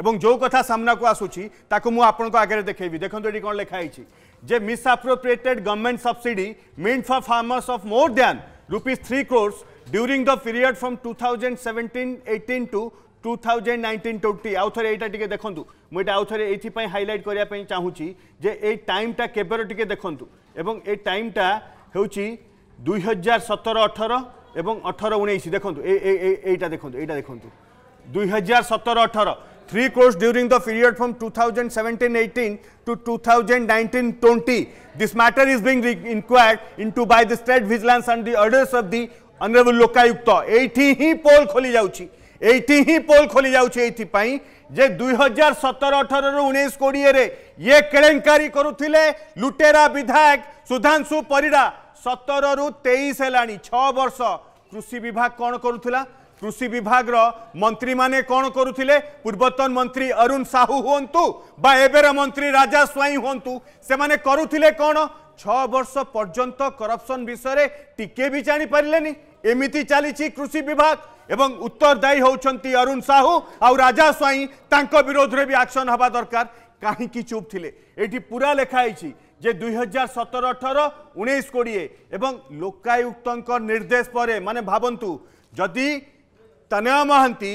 এবং ଯେଉଁ କଥା ସାମ୍ନାକୁ ଆସୁଛି ତାକୁ ମୁଁ ଆପଣଙ୍କ ଆଗରେ আগে ଦେଖନ୍ତୁ ଏଠି କ'ଣ ଲେଖା ହେଇଛି ଯେ যে government subsidy subsidy for farmers of of than than three three during the period from two thousand seventeen eighteen two two thousand nineteen twenty আউথরে এইটা টিকে দেখুন মু এটা আউথরে এইপাই হাইলাইট করা চাহুছি যে এই টাইমটা কেবর টিকে দেখুন এবং এই টাইমটা হচ্ছে দুই হাজার সতেরো অঠর এবং অঠর উনিশ দেখুন এইটা দেখুন এইটা দেখুন দুই হাজার সতেরো অঠর 3 crores during the period from 2017-18 to 2019-20. This matter is being inquired into by the state vigilance and the orders of the Honorable Lokayukta. 80 hi poll kholi jauchi. 80 hi poll kholi jauchi 80 pai. जे 2017-18 रु 19 कोड़िए रे ये केलेंकारी करुथिले लुटेरा विधायक सुधांशु परिडा 17 रु 23 हेलानी 6 वर्ष कृषि विभाग कोन करुथिला কৃষি বিভাগর মন্ত্রী মানে কোণ করুলে পূর্বতন মন্ত্রী অরুণ সাহু হুঁতু বা এবের মন্ত্রী রাজা স্বাইঁ হুঁতু সে করুলে কোণ ছ বর্ষ পর্যন্ত করপশন বিষয়ে টিকে বি জাঁপারে এমিতি চালিছি কৃষি বিভাগ এবং উত্তরদায়ী হচ্ছেন অরুণ সাহু আজা স্বাইঁ তাঁক বিরোধে বি আকশন হওয়া দরকার কাহি চুপ থিলে এটি পুরা লেখা হয়েছি যে দুই হাজার সতের অঠর উনিশ কোড়িয়ে এবং লোকায়ুক্ত নির্দেশ পরে মানে ভাবন্তু যদি ତନୟ ମହାନ୍ତି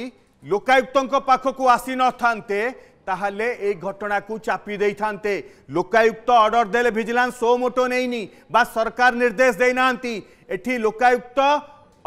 ଲୋକାୟୁକ୍ତଙ୍କ ପାଖକୁ ଆସିନଥାନ୍ତେ তাহলে এই ঘটনাকে চাপি দিয়ে লোকায়ুক্ত অর্ডর দেলে ভিজিলান্স সো মোটো নেইনি বা সরকার নির্দেশ দেই না এটি লোকায়ুক্ত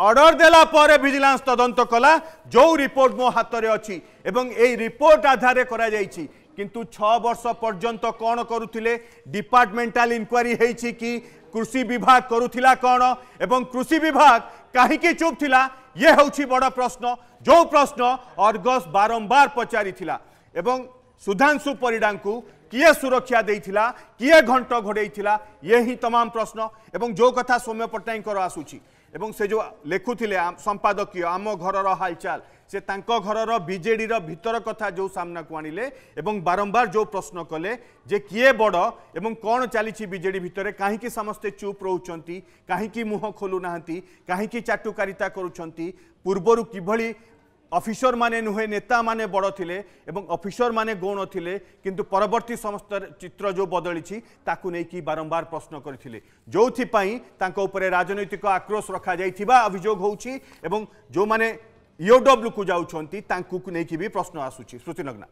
অর্ডর দেলা পরে ভিজিলান্স তদন্ত কলা যে রিপোর্ট মো হাতরে অছি এবং এই রিপোর্ট আধারে করা যাইছি কিন্তু ছ বর্ষ পর্যন্ত কোণ করুলে ডিপার্টমেন্টাল ইনকোয়ারি হয়েছি কি কৃষি বিভাগ করুলা কোণ এবং কৃষি বিভাগ କାହିଁକି ଚୁପ୍ ଥିଲା ଇଏ ହେଉଛି ବଡ଼ ପ୍ରଶ୍ନ ଯେଉଁ ପ୍ରଶ୍ନ ଅର୍ଗସ୍ ବାରମ୍ବାର ପଚାରିଥିଲା ଏବଂ ସୁଧାଂଶୁ ପରିଡ଼ାଙ୍କୁ କିଏ ସୁରକ୍ଷା ଦେଇଥିଲା କିଏ ଘଣ୍ଟ ଘୋଡ଼େଇଥିଲା ଇଏ ହିଁ ତମାମ ପ୍ରଶ୍ନ ଏବଂ ଯେଉଁ କଥା ସୌମ୍ୟ ପଟ୍ଟନାୟକଙ୍କର ଆସୁଛି এবং সে যে লেখুলে সম্পাদকীয় আম ঘরর হালচাল সে তাঙ্ক ঘরর বিজেডির ভিতর কথা যে সামনাকু আনলে এবং বারম্বার যে প্রশ্ন কলে যে কি বড় এবং কণ চালিছি বিজেডি ভিতরে কাহিকি সমস্তে চুপ রোচান কাহিকি মুহ খোলু না কাহিকি চাটুকারিতা করছেন পূর্বর কিভাবে অফিসর মানে নুহে নেতা মানে বড় লে এবং অফিসর মানে গৌণ লে কিন্তু পরবর্তী সমস্ত চিত্র যে বদলিছি তাকে নেই বারম্বার প্রশ্ন করে যেপাই তাঁপরে রাজনৈতিক আক্রোশ রখা যাই অভিযোগ হচ্ছে এবং যে ইওডব্লুকু যাচ্ছেন তাঁকু নেই প্রশ্ন আসুচি শ্রুতিনগ্না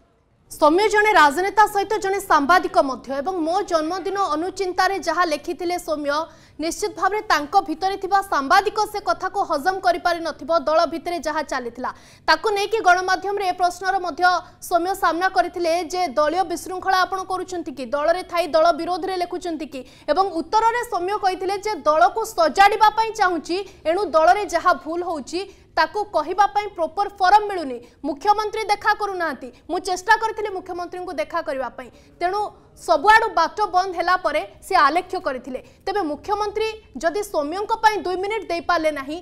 ସୌମ୍ୟ ଜଣେ ରାଜନେତା ସହିତ ଜଣେ ସାମ୍ବାଦିକ ମଧ୍ୟ ଏବଂ ମୋ ଜନ୍ମଦିନ ଅନୁଚିନ୍ତାରେ ଯାହା ଲେଖିଥିଲେ ସୌମ୍ୟ ନିଶ୍ଚିତ ଭାବରେ ତାଙ୍କ ଭିତରେ ଥିବା ସାମ୍ବାଦିକ ସେ କଥାକୁ ହଜମ କରିପାରିନଥିବ ଦଳ ଭିତରେ ଯାହା ଚାଲିଥିଲା ତାକୁ ନେଇକି ଗଣମାଧ୍ୟମରେ ଏ ପ୍ରଶ୍ନର ମଧ୍ୟ ସୌମ୍ୟ ସାମ୍ନା କରିଥିଲେ ଯେ ଦଳୀୟ ବିଶୃଙ୍ଖଳା ଆପଣ କରୁଛନ୍ତି କି ଦଳରେ ଥାଇ ଦଳ ବିରୋଧରେ ଲେଖୁଛନ୍ତି କି ଏବଂ ଉତ୍ତରରେ ସୌମ୍ୟ କହିଥିଲେ ଯେ ଦଳକୁ ସଜାଡ଼ିବା ପାଇଁ ଚାହୁଁଛି ଏଣୁ ଦଳରେ ଯାହା ଭୁଲ ହେଉଛି ତାକୁ କହିବା ପାଇଁ ପ୍ରୋପର୍ ଫୋରମ୍ ମିଳୁନି ମୁଖ୍ୟମନ୍ତ୍ରୀ ଦେଖା କରୁନାହାନ୍ତି ମୁଁ ଚେଷ୍ଟା କରିଥିଲି ମୁଖ୍ୟମନ୍ତ୍ରୀଙ୍କୁ ଦେଖା କରିବା ପାଇଁ ତେଣୁ ସବୁଆଡ଼ୁ ବାଟ ବନ୍ଦ ହେଲା ପରେ ସେ ଆଲେଖ୍ୟ କରିଥିଲେ ତେବେ ମୁଖ୍ୟମନ୍ତ୍ରୀ ଯଦି ସୌମ୍ୟଙ୍କ ପାଇଁ ଦୁଇ ମିନିଟ୍ ଦେଇପାରିଲେ ନାହିଁ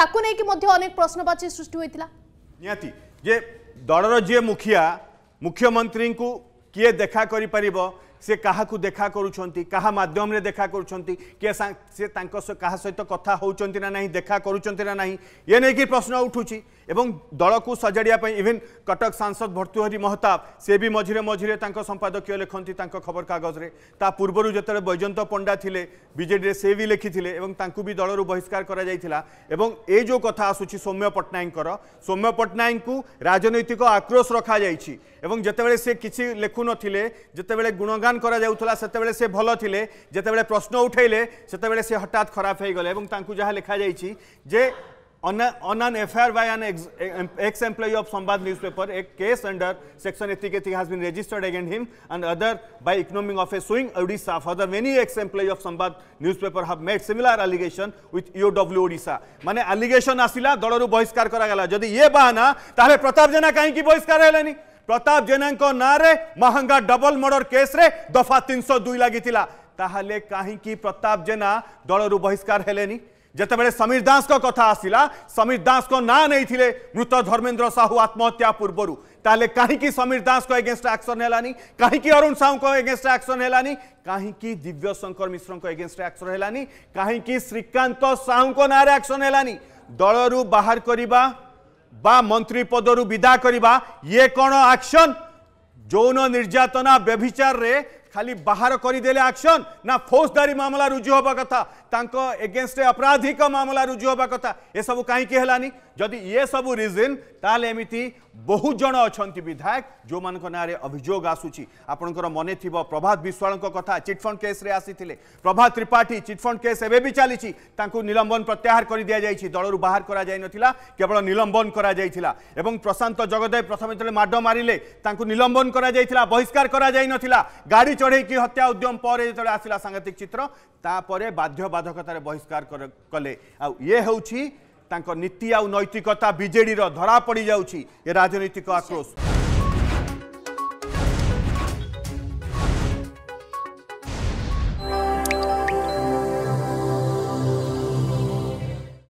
ତାକୁ ନେଇକି ମଧ୍ୟ ଅନେକ ପ୍ରଶ୍ନବାଚୀ ସୃଷ୍ଟି ହୋଇଥିଲା ନିହାତି ଯେ ଦଳର ଯିଏ ମୁଖିଆ ମୁଖ୍ୟମନ୍ତ୍ରୀଙ୍କୁ କିଏ ଦେଖା କରିପାରିବ ସେ କାହାକୁ ଦେଖା କରୁଛନ୍ତି କାହା ମାଧ୍ୟମରେ ଦେଖା କରୁଛନ୍ତି କିଏ ସେ ତାଙ୍କ କାହା ସହିତ କଥା ହେଉଛନ୍ତି ନା ନାହିଁ ଦେଖା କରୁଛନ୍ତି ନା ନାହିଁ ଏ ନେଇକି ପ୍ରଶ୍ନ ଉଠୁଛି ଏବଂ ଦଳକୁ ସଜାଡ଼ିବା ପାଇଁ ଇଭିନ୍ କଟକ ସାଂସଦ ଭର୍ତ୍ତୃହରି ମହତାବ ସେ ବି ମଝିରେ ମଝିରେ ତାଙ୍କ ସମ୍ପାଦକୀୟ ଲେଖନ୍ତି ତାଙ୍କ ଖବରକାଗଜରେ ତା ପୂର୍ବରୁ ଯେତେବେଳେ ବୈଜନ୍ତ ପଣ୍ଡା ଥିଲେ ବିଜେଡ଼ିରେ ସେ ବି ଲେଖିଥିଲେ ଏବଂ ତାଙ୍କୁ ବି ଦଳରୁ ବହିଷ୍କାର କରାଯାଇଥିଲା ଏବଂ ଏ ଯେଉଁ କଥା ଆସୁଛି ସୌମ୍ୟ ପଟ୍ଟନାୟକଙ୍କର ସୌମ୍ୟ ପଟ୍ଟନାୟକଙ୍କୁ ରାଜନୈତିକ ଆକ୍ରୋଶ ରଖାଯାଇଛି ଏବଂ ଯେତେବେଳେ ସେ କିଛି ଲେଖୁନଥିଲେ ଯେତେବେଳେ ଗୁଣଗାନ କରାଯାଉଥିଲା ସେତେବେଳେ ସେ ଭଲ ଥିଲେ ଯେତେବେଳେ ପ୍ରଶ୍ନ ଉଠାଇଲେ ସେତେବେଳେ ସେ ହଠାତ୍ ଖରାପ ହୋଇଗଲେ ଏବଂ ତାଙ୍କୁ ଯାହା ଲେଖାଯାଇଛି ଯେ on, a, on an FIR by an ex-employee ex of Sambad newspaper, a case under section 83 has been registered against him and other by economic office suing Odisha. Further, many ex-employee of Sambad newspaper have made similar allegation with UW Odisha. माने allegation आसिला दलरू बहिष्कार करा गला जदि ये बहाना ताले प्रताप जेना काहे की बहिष्कार हेलेनी प्रताप जेना ना रे महंगा डबल मर्डर केस रे दफा 302 लागितिला ताहले काहे की प्रताप जेना दलरू बहिष्कार हेलेनी যেতবে সমীর দাস কথা আসিলা সমীর দাস না নেই মৃত ধর্মেন্দ্র সাহু আত্মহত্যা পূর্বর তাহলে কী সমীর দাস এগেনস্ট আকশন হলানি কী অরুণ সাহু এগেনস্ট আকশন হলানি কী দিব্য শঙ্কর মিশ্র এগেনস্ট আকশন হলানি কী শ্রীকান্ত সাহু না আকশন হলানি দলর বাহার করা বা মন্ত্রী পদর বিদা করা ইয়ে কোণ আকশন যৌন নির্যাতনা ব্যভিচারে खाली बाहर करदे आक्शन ना फौजदारी मामला रुजुवा कथा एगेन्स्ट अपराधिक मामला रुजुवा हवा कथा ये सब कहीं जदि ये सब रिजन ताल एमती ବହୁ ଜଣ ଅଛନ୍ତି ବିଧାୟକ ଯେଉଁମାନଙ୍କ ନାଁରେ ଅଭିଯୋଗ ଆସୁଛି ଆପଣଙ୍କର ମନେ ଥିବ ପ୍ରଭାତ ବିଶ୍ୱାଳଙ୍କ କଥା ଚିଟ୍ଫଣ୍ଡ କେସ୍ରେ ଆସିଥିଲେ ପ୍ରଭାତ ତ୍ରିପାଠୀ ଚିଟ୍ଫଣ୍ଡ କେସ୍ ଏବେ ବି ଚାଲିଛି ତାଙ୍କୁ ନିଲମ୍ବନ ପ୍ରତ୍ୟାହାର କରି ଦିଆଯାଇଛି ଦଳରୁ ବାହାର କରାଯାଇନଥିଲା କେବଳ ନିଲମ୍ବନ କରାଯାଇଥିଲା ଏବଂ ପ୍ରଶାନ୍ତ ଜଗଦେବ ପ୍ରଥମେ ଯେତେବେଳେ ମାଡ଼ ମାରିଲେ ତାଙ୍କୁ ନିଲମ୍ବନ କରାଯାଇଥିଲା ବହିଷ୍କାର କରାଯାଇନଥିଲା ଗାଡ଼ି ଚଢ଼େଇକି ହତ୍ୟା ଉଦ୍ୟମ ପରେ ଯେତେବେଳେ ଆସିଲା ସାଂଘାତିକ ଚିତ୍ର ତାପରେ ବାଧ୍ୟ ବାଧକତାରେ ବହିଷ୍କାର କଲେ ଆଉ ଇଏ ହେଉଛି ତାଙ୍କ ନୀତି ଆଉ ନୈତିକତା ବିଜେଡ଼ିର ଧରା ପଡ଼ିଯାଉଛି ଏ ରାଜନୈତିକ ଆକ୍ରୋଶ